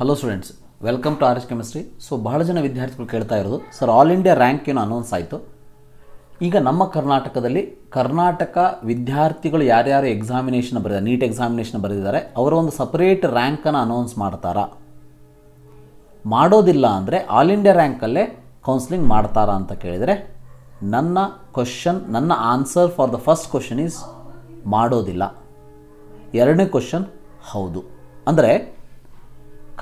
hello students welcome to R S chemistry so ಬಹಳ ಜನ ವಿದ್ಯಾರ್ಥಿಗಳು ಕೇಳ್ತಾ ಇರೋದು ಸರ್ ಆಲ್ ಇಂಡಿಯಾ ರ್ಯಾಂಕ್ ಏನು ಅನೌನ್ಸ್ ಆಯಿತು ಈಗ ನಮ್ಮ ಕರ್ನಾಟಕದಲ್ಲಿ ಕರ್ನಾಟಕ ವಿದ್ಯಾರ್ಥಿಗಳು ಯಾರ್ಯಾರು ಎಕ್ಸಾಮಿನೇಷನ್ ಬರೆದ ನೀಟ್ ಎಕ್ಸಾಮಿನೇಷನ್ ಬರೆದಿದ್ದಾರೆ ಅವರ ಒಂದು ಸಪರೇಟ್ ರ್ಯಾಂಕನ್ನು ಅನೌನ್ಸ್ ಮಾಡ್ತಾರಾ ಮಾಡೋದಿಲ್ಲ ಅಂದರೆ ಆಲ್ ಇಂಡಿಯಾ ರ್ಯಾಂಕಲ್ಲೇ ಕೌನ್ಸಿಲಿಂಗ್ ಮಾಡ್ತಾರಾ ಅಂತ ಕೇಳಿದರೆ ನನ್ನ ಕ್ವಶನ್ ನನ್ನ answer for the first question is ಮಾಡೋದಿಲ್ಲ ಎರಡನೇ ಕ್ವಶನ್ ಹೌದು ಅಂದರೆ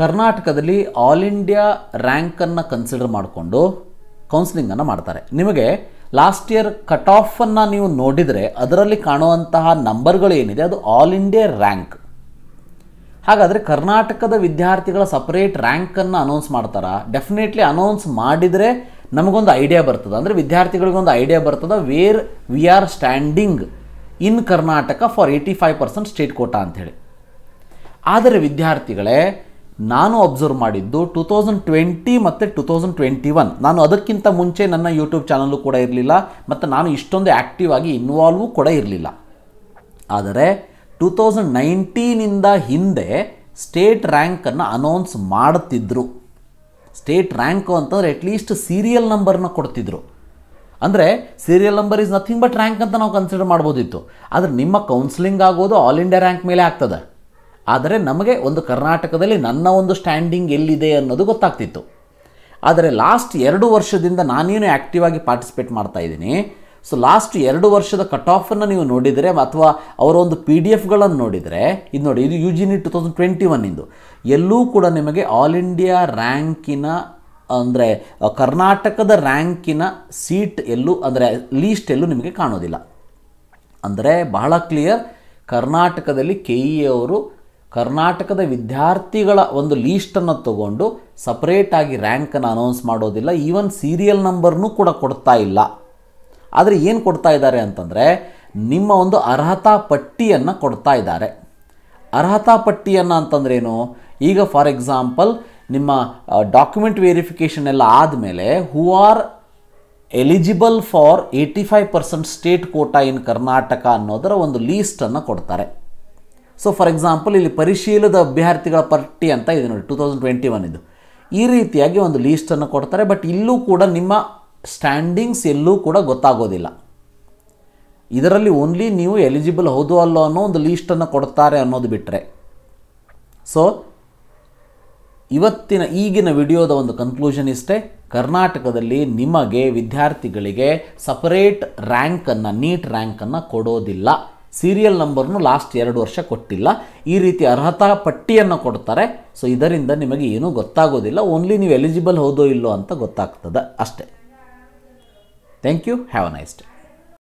ಕರ್ನಾಟಕದಲ್ಲಿ ಆಲ್ ಇಂಡಿಯಾ ರ್ಯಾಂಕನ್ನು ಕನ್ಸಿಡರ್ ಮಾಡಿಕೊಂಡು ಕೌನ್ಸಿಲಿಂಗನ್ನು ಮಾಡ್ತಾರೆ ನಿಮಗೆ ಲಾಸ್ಟ್ ಇಯರ್ ಕಟ್ ಆಫನ್ನು ನೀವು ನೋಡಿದರೆ ಅದರಲ್ಲಿ ಕಾಣುವಂತಹ ನಂಬರ್ಗಳು ಏನಿದೆ ಅದು ಆಲ್ ಇಂಡಿಯಾ ರ್ಯಾಂಕ್ ಹಾಗಾದರೆ ಕರ್ನಾಟಕದ ವಿದ್ಯಾರ್ಥಿಗಳ ಸಪ್ರೇಟ್ ರ್ಯಾಂಕನ್ನು ಅನೌನ್ಸ್ ಮಾಡ್ತಾರಾ ಡೆಫಿನೆಟ್ಲಿ ಅನೌನ್ಸ್ ಮಾಡಿದರೆ ನಮಗೊಂದು ಐಡಿಯಾ ಬರ್ತದೆ ಅಂದರೆ ವಿದ್ಯಾರ್ಥಿಗಳಿಗೊಂದು ಐಡಿಯಾ ಬರ್ತದೆ where we are standing in Karnataka for eighty five percent state quota ಅಂಥೇಳಿ ಆದರೆ ವಿದ್ಯಾರ್ಥಿಗಳೇ ನಾನು ಅಬ್ಸರ್ವ್ ಮಾಡಿದ್ದು ಟು ತೌಸಂಡ್ ಟ್ವೆಂಟಿ ಮತ್ತು ಟು ತೌಸಂಡ್ ಟ್ವೆಂಟಿ ಒನ್ ನಾನು ಅದಕ್ಕಿಂತ ಮುಂಚೆ ನನ್ನ ಯೂಟ್ಯೂಬ್ ಚಾನಲ್ಲು ಕೂಡ ಇರಲಿಲ್ಲ ಮತ್ತು ನಾನು ಇಷ್ಟೊಂದು ಆ್ಯಕ್ಟಿವ್ ಆಗಿ ಇನ್ವಾಲ್ವ್ ಕೂಡ ಇರಲಿಲ್ಲ ಆದರೆ ಟೂ ತೌಸಂಡ್ ನೈನ್ಟೀನಿಂದ ಹಿಂದೆ ಸ್ಟೇಟ್ ರ್ಯಾಂಕನ್ನು ಅನೌನ್ಸ್ ಮಾಡುತ್ತಿದ್ದರು ಸ್ಟೇಟ್ ರ್ಯಾಂಕು ಅಂತಂದರೆ ಅಟ್ಲೀಸ್ಟ್ ಸೀರಿಯಲ್ ನಂಬರ್ನ ಕೊಡ್ತಿದ್ರು ಅಂದರೆ serial number is nothing but rank ಅಂತ ನಾವು ಕನ್ಸಿಡರ್ ಮಾಡ್ಬೋದಿತ್ತು ಆದರೆ ನಿಮ್ಮ ಕೌನ್ಸಿಲಿಂಗ್ ಆಗೋದು ಆಲ್ ಇಂಡಿಯಾ ರ್ಯಾಂಕ್ ಮೇಲೆ ಆಗ್ತದೆ ಆದರೆ ನಮಗೆ ಒಂದು ಕರ್ನಾಟಕದಲ್ಲಿ ನನ್ನ ಒಂದು ಸ್ಟ್ಯಾಂಡಿಂಗ್ ಎಲ್ಲಿದೆ ಅನ್ನೋದು ಗೊತ್ತಾಗ್ತಿತ್ತು ಆದರೆ ಲಾಸ್ಟ್ ಎರಡು ವರ್ಷದಿಂದ ನಾನೇನು ಆ್ಯಕ್ಟಿವ್ ಆಗಿ ಪಾರ್ಟಿಸಿಪೇಟ್ ಇದ್ದೀನಿ ಸೊ ಲಾಸ್ಟ್ ಎರಡು ವರ್ಷದ ಕಟ್ ಆಫನ್ನು ನೀವು ನೋಡಿದರೆ ಅಥವಾ ಅವರ ಒಂದು ಪಿ ಡಿ ಎಫ್ಗಳನ್ನು ನೋಡಿದರೆ ಇದು ನೋಡಿ ಇದು ಯು ನಿ ಟು ತೌಸಂಡ್ ಟ್ವೆಂಟಿ ಇಂದು ಎಲ್ಲೂ ಕೂಡ ನಿಮಗೆ ಆಲ್ ಇಂಡಿಯಾ ರ್ಯಾಂಕಿನ ಅಂದರೆ ಕರ್ನಾಟಕದ ರ್ಯಾಂಕಿನ ಸೀಟ್ ಎಲ್ಲೂ ಅಂದರೆ ಲೀಸ್ಟ್ ಎಲ್ಲೂ ನಿಮಗೆ ಕಾಣೋದಿಲ್ಲ ಅಂದರೆ ಬಹಳ ಕ್ಲಿಯರ್ ಕರ್ನಾಟಕದಲ್ಲಿ ಕೆ ಇ e ಅವರು ಕರ್ನಾಟಕದ ವಿದ್ಯಾರ್ಥಿಗಳ ಒಂದು ಲೀಸ್ಟನ್ನು ತಗೊಂಡು ಸಪ್ರೇಟಾಗಿ ರ್ಯಾಂಕನ್ನು ಅನೌನ್ಸ್ ಮಾಡೋದಿಲ್ಲ ಈವನ್ ಸೀರಿಯಲ್ ನಂಬರ್ನೂ ಕೂಡ ಕೊಡ್ತಾ ಇಲ್ಲ ಆದರೆ ಏನು ಕೊಡ್ತಾ ಇದ್ದಾರೆ ಅಂತಂದರೆ ನಿಮ್ಮ ಒಂದು ಅರ್ಹತಾ ಪಟ್ಟಿಯನ್ನು ಕೊಡ್ತಾ ಇದ್ದಾರೆ ಅರ್ಹತಾ ಪಟ್ಟಿಯನ್ನು ಅಂತಂದ್ರೇನು ಈಗ ಫಾರ್ ಎಕ್ಸಾಂಪಲ್ ನಿಮ್ಮ ಡಾಕ್ಯುಮೆಂಟ್ ವೆರಿಫಿಕೇಷನ್ ಎಲ್ಲ ಆದಮೇಲೆ who are eligible for eighty five percent state quota in Karnataka ಅನ್ನೋದರ ಒಂದು ಲೀಸ್ಟನ್ನು ಕೊಡ್ತಾರೆ ಸೊ ಫಾರ್ ಎಕ್ಸಾಂಪಲ್ ಇಲ್ಲಿ ಪರಿಶೀಲದ ಅಭ್ಯರ್ಥಿಗಳ ಪಟ್ಟಿ ಅಂತ ಇದೆ ನೋಡಿ ಟೂ ತೌಸಂಡ್ ಟ್ವೆಂಟಿ ಒನ್ ಇದು ಈ ರೀತಿಯಾಗಿ ಒಂದು ಲೀಸ್ಟನ್ನು ಕೊಡ್ತಾರೆ ಬಟ್ ಇಲ್ಲೂ ಕೂಡ ನಿಮ್ಮ ಸ್ಟ್ಯಾಂಡಿಂಗ್ಸ್ ಎಲ್ಲೂ ಕೂಡ ಗೊತ್ತಾಗೋದಿಲ್ಲ ಇದರಲ್ಲಿ ಓನ್ಲಿ ನೀವು ಎಲಿಜಿಬಲ್ ಹೌದು ಅಲ್ಲೋ ಅನ್ನೋ ಒಂದು ಲೀಸ್ಟನ್ನು ಕೊಡ್ತಾರೆ ಅನ್ನೋದು ಬಿಟ್ಟರೆ ಸೊ ಇವತ್ತಿನ ಈಗಿನ ವಿಡಿಯೋದ ಒಂದು ಕನ್ಕ್ಲೂಷನ್ ಇಷ್ಟೇ ಕರ್ನಾಟಕದಲ್ಲಿ ನಿಮಗೆ ವಿದ್ಯಾರ್ಥಿಗಳಿಗೆ ಸಪರೇಟ್ ರ್ಯಾಂಕನ್ನು ನೀಟ್ ರ್ಯಾಂಕನ್ನು ಕೊಡೋದಿಲ್ಲ ಸೀರಿಯಲ್ ನಂಬರ್ನು ಲಾಸ್ಟ್ ಎರಡು ವರ್ಷ ಕೊಟ್ಟಿಲ್ಲ ಈ ರೀತಿ ಅರ್ಹತಾ ಪಟ್ಟಿಯನ್ನು ಕೊಡ್ತಾರೆ ಸೊ ಇದರಿಂದ ನಿಮಗೆ ಏನೂ ಗೊತ್ತಾಗೋದಿಲ್ಲ ಓನ್ಲಿ ನೀವು ಎಲಿಜಿಬಲ್ ಹೋದೋ ಇಲ್ಲೋ ಅಂತ ಗೊತ್ತಾಗ್ತದೆ ಅಷ್ಟೇ thank you have a nice